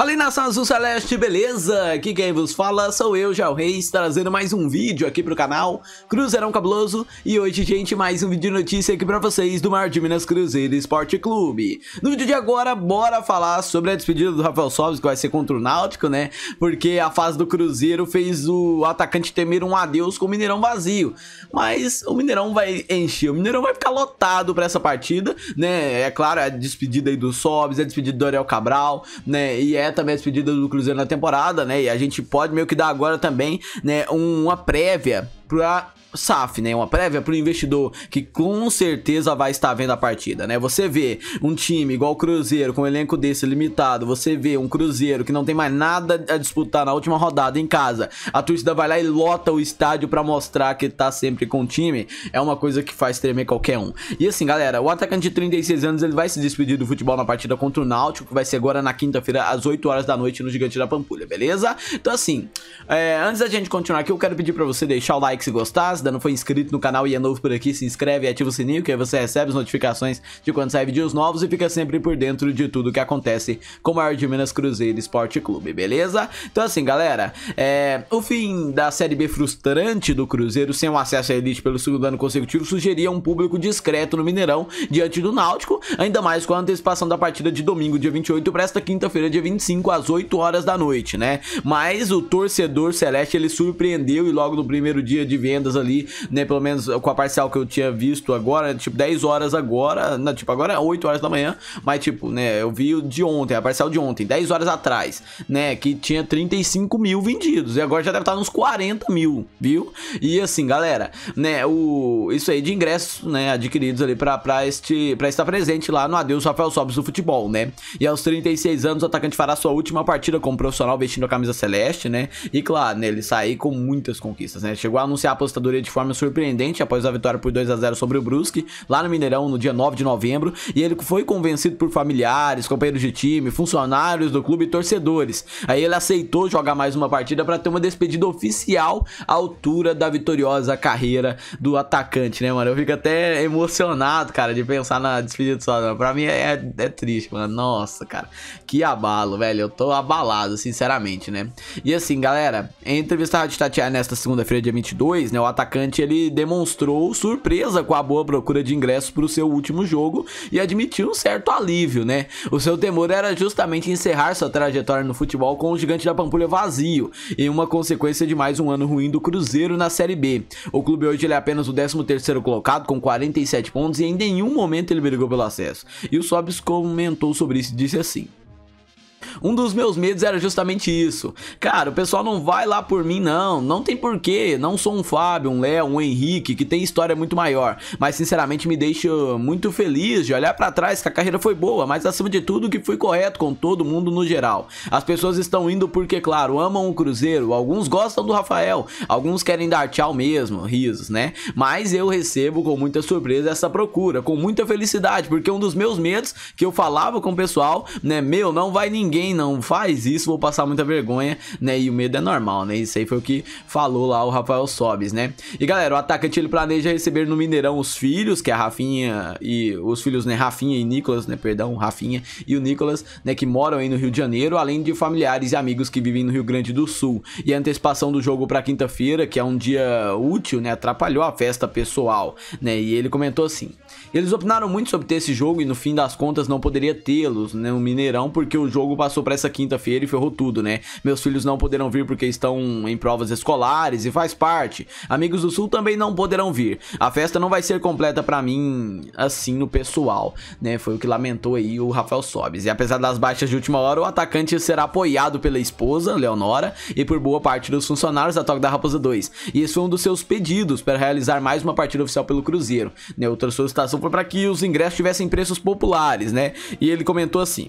Ali nação azul celeste, beleza? Aqui quem vos fala sou eu, Jal Reis, trazendo mais um vídeo aqui pro canal Cruzeirão Cabuloso E hoje, gente, mais um vídeo de notícia aqui pra vocês do Mar de Minas Cruzeiro Esporte Clube No vídeo de agora, bora falar sobre a despedida do Rafael Sobis, que vai ser contra o Náutico, né? Porque a fase do Cruzeiro fez o atacante temer um adeus com o Mineirão vazio Mas o Mineirão vai encher, o Mineirão vai ficar lotado pra essa partida, né? É claro, é a despedida aí do Sobis, é a despedida do Ariel Cabral, né? E é também as pedidas do Cruzeiro na temporada, né? E a gente pode meio que dar agora também, né, uma prévia para SAF, né? Uma prévia para o investidor que com certeza vai estar vendo a partida, né? Você vê um time igual o Cruzeiro com um elenco desse limitado, você vê um Cruzeiro que não tem mais nada a disputar na última rodada em casa, a torcida vai lá e lota o estádio para mostrar que tá sempre com o time, é uma coisa que faz tremer qualquer um. E assim, galera, o atacante de 36 anos ele vai se despedir do futebol na partida contra o Náutico, que vai ser agora na quinta-feira às 8 horas da noite no Gigante da Pampulha, beleza? Então assim, é, antes da gente continuar aqui, eu quero pedir para você deixar o like se gostar se ainda não foi inscrito no canal e é novo por aqui, se inscreve e ativa o sininho que aí você recebe as notificações de quando sai vídeos novos e fica sempre por dentro de tudo que acontece com o maior de Minas Cruzeiro Esporte Clube, beleza? Então assim, galera, é... o fim da Série B frustrante do Cruzeiro sem o um acesso à Elite pelo segundo ano consecutivo sugeria um público discreto no Mineirão diante do Náutico, ainda mais com a antecipação da partida de domingo, dia 28, para esta quinta-feira, dia 25, às 8 horas da noite, né? Mas o torcedor celeste ele surpreendeu e logo no primeiro dia de vendas ali ali, né? Pelo menos com a parcial que eu tinha visto agora, tipo, 10 horas agora, né, tipo, agora é 8 horas da manhã, mas tipo, né, eu vi o de ontem, a parcial de ontem, 10 horas atrás, né, que tinha 35 mil vendidos, e agora já deve estar nos 40 mil, viu? E assim, galera, né, o, isso aí de ingressos, né, adquiridos ali pra, pra, este, pra estar presente lá no Adeus Rafael Sobis do futebol, né? E aos 36 anos, o atacante fará sua última partida como profissional vestindo a camisa celeste, né? E claro, né, ele sair com muitas conquistas, né? Chegou a anunciar a apostadoria vitória de forma surpreendente após a vitória por 2 a 0 sobre o Brusque, lá no Mineirão, no dia 9 de novembro, e ele foi convencido por familiares, companheiros de time, funcionários do clube e torcedores. Aí ele aceitou jogar mais uma partida para ter uma despedida oficial à altura da vitoriosa carreira do atacante, né, mano? Eu fico até emocionado, cara, de pensar na despedida do Sodré. Pra mim é, é, é triste, mano. Nossa, cara. Que abalo, velho. Eu tô abalado, sinceramente, né? E assim, galera, em a à Tatiana nesta segunda-feira, dia 22, né, o atacante atacante ele demonstrou surpresa com a boa procura de ingressos para o seu último jogo e admitiu um certo alívio, né? O seu temor era justamente encerrar sua trajetória no futebol com o gigante da Pampulha vazio e uma consequência de mais um ano ruim do Cruzeiro na Série B. O clube hoje é apenas o 13º colocado com 47 pontos e em nenhum momento ele brigou pelo acesso. E o Sobis comentou sobre isso e disse assim: um dos meus medos era justamente isso. Cara, o pessoal não vai lá por mim, não. Não tem porquê. Não sou um Fábio, um Léo, um Henrique, que tem história muito maior. Mas, sinceramente, me deixa muito feliz de olhar para trás que a carreira foi boa, mas acima de tudo que fui correto com todo mundo no geral. As pessoas estão indo porque, claro, amam o Cruzeiro. Alguns gostam do Rafael, alguns querem dar tchau mesmo, risos, né? Mas eu recebo com muita surpresa essa procura, com muita felicidade, porque um dos meus medos que eu falava com o pessoal, né? Meu, não vai ninguém ninguém não faz isso, vou passar muita vergonha, né? E o medo é normal, né? Isso aí foi o que falou lá o Rafael Sobes, né? E galera, o atacante ele planeja receber no Mineirão os filhos, que é a Rafinha e os filhos, né? Rafinha e Nicolas, né? Perdão, Rafinha e o Nicolas, né? Que moram aí no Rio de Janeiro, além de familiares e amigos que vivem no Rio Grande do Sul. E a antecipação do jogo para quinta-feira, que é um dia útil, né? Atrapalhou a festa pessoal, né? E ele comentou assim: eles opinaram muito sobre ter esse jogo e no fim das contas não poderia tê-los, né? no Mineirão, porque o jogo passou passou para essa quinta-feira e ferrou tudo, né? Meus filhos não poderão vir porque estão em provas escolares e faz parte. Amigos do Sul também não poderão vir. A festa não vai ser completa para mim assim no pessoal, né? Foi o que lamentou aí o Rafael Sobes. E apesar das baixas de última hora, o atacante será apoiado pela esposa, Leonora, e por boa parte dos funcionários da Toque da Raposa 2. E esse foi um dos seus pedidos para realizar mais uma partida oficial pelo Cruzeiro. Né? Outra solicitação foi para que os ingressos tivessem preços populares, né? E ele comentou assim.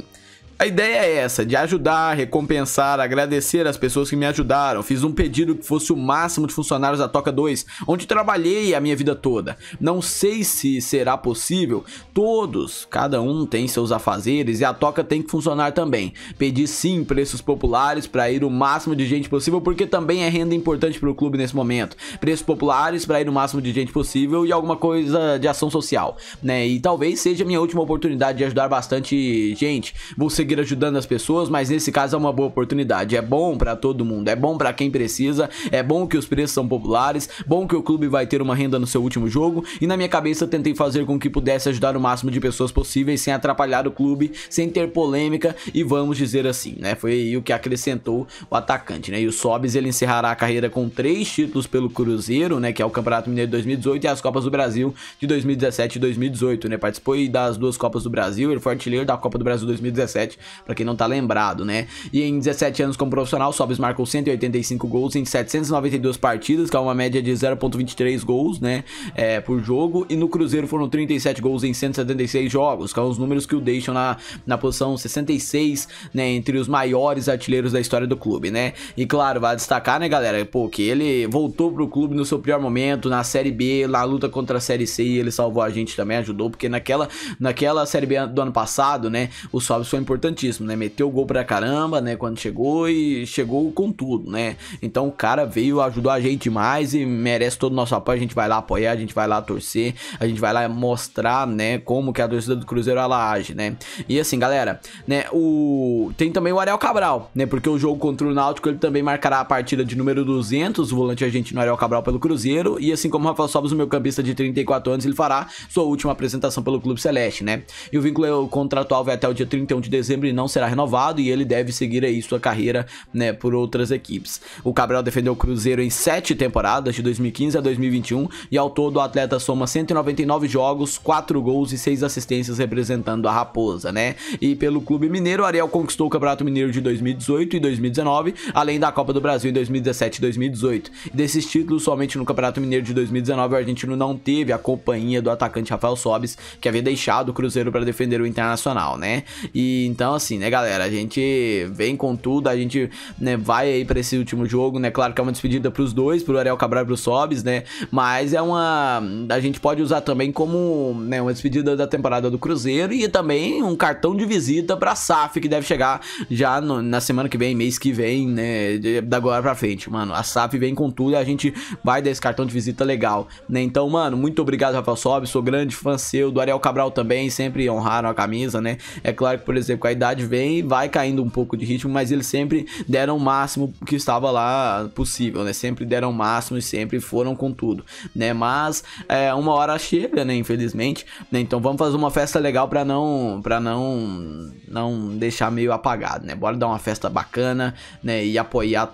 A ideia é essa, de ajudar, recompensar, agradecer as pessoas que me ajudaram. Fiz um pedido que fosse o máximo de funcionários da Toca 2, onde trabalhei a minha vida toda. Não sei se será possível. Todos, cada um tem seus afazeres e a Toca tem que funcionar também. Pedi sim preços populares para ir o máximo de gente possível, porque também é renda importante para o clube nesse momento. Preços populares para ir o máximo de gente possível e alguma coisa de ação social, né? E talvez seja minha última oportunidade de ajudar bastante gente. Vou seguir seguir ajudando as pessoas, mas nesse caso é uma boa oportunidade. É bom para todo mundo, é bom para quem precisa, é bom que os preços são populares, bom que o clube vai ter uma renda no seu último jogo. E na minha cabeça tentei fazer com que pudesse ajudar o máximo de pessoas possíveis sem atrapalhar o clube, sem ter polêmica e vamos dizer assim, né? Foi o que acrescentou o atacante, né? E o Sobis ele encerrará a carreira com três títulos pelo Cruzeiro, né? Que é o Campeonato Mineiro de 2018 e as Copas do Brasil de 2017 e 2018, né? Participou das duas Copas do Brasil, ele foi artilheiro da Copa do Brasil 2017 para quem não tá lembrado, né? E em 17 anos como profissional, Sobis marcou 185 gols em 792 partidas, que é uma média de 0.23 gols, né, é, por jogo, e no Cruzeiro foram 37 gols em 176 jogos, que são é os números que o deixam na, na posição 66, né, entre os maiores artilheiros da história do clube, né? E claro, vai destacar, né, galera, pô, que ele voltou pro clube no seu pior momento, na Série B, na luta contra a Série C, ele salvou a gente também, ajudou, porque naquela, naquela Série B do ano passado, né, o Sobis foi importante importantíssimo, né? Meteu o gol pra caramba, né? Quando chegou e chegou com tudo, né? Então o cara veio, ajudou a gente mais e merece todo o nosso apoio. A gente vai lá apoiar, a gente vai lá torcer, a gente vai lá mostrar, né? Como que a torcida do Cruzeiro ela age, né? E assim, galera, né? O... Tem também o Ariel Cabral, né? Porque o jogo contra o Náutico ele também marcará a partida de número 200, o volante argentino Ariel Cabral pelo Cruzeiro. E assim como o Rafael Sobres, o meu campista de 34 anos, ele fará sua última apresentação pelo Clube Celeste, né? E o vínculo é contratual vai até o dia 31 de dezembro dezembro e não será renovado e ele deve seguir aí sua carreira, né, por outras equipes. O Cabral defendeu o Cruzeiro em sete temporadas, de 2015 a 2021, e ao todo o atleta soma 199 jogos, 4 gols e 6 assistências representando a Raposa, né? E pelo Clube Mineiro, Ariel conquistou o Campeonato Mineiro de 2018 e 2019, além da Copa do Brasil em 2017 e 2018. desses títulos, somente no Campeonato Mineiro de 2019, o argentino não teve a companhia do atacante Rafael Sobis, que havia deixado o Cruzeiro para defender o Internacional, né? E então então, assim, né, galera? A gente vem com tudo, a gente né, vai aí pra esse último jogo, né? Claro que é uma despedida pros dois, pro Ariel Cabral e pro Sobs, né? Mas é uma. A gente pode usar também como né, uma despedida da temporada do Cruzeiro e também um cartão de visita pra SAF, que deve chegar já no, na semana que vem, mês que vem, né? Da agora pra frente, mano. A SAF vem com tudo e a gente vai dar esse cartão de visita legal, né? Então, mano, muito obrigado, Rafael Sobs. Sou grande fã seu, do Ariel Cabral também, sempre honraram a camisa, né? É claro que, por exemplo, a idade vem e vai caindo um pouco de ritmo, mas eles sempre deram o máximo que estava lá possível, né? Sempre deram o máximo e sempre foram com tudo, né? Mas é, uma hora chega, né? Infelizmente, né? Então vamos fazer uma festa legal para não, para não, não deixar meio apagado, né? Bora dar uma festa bacana, né? E apoiar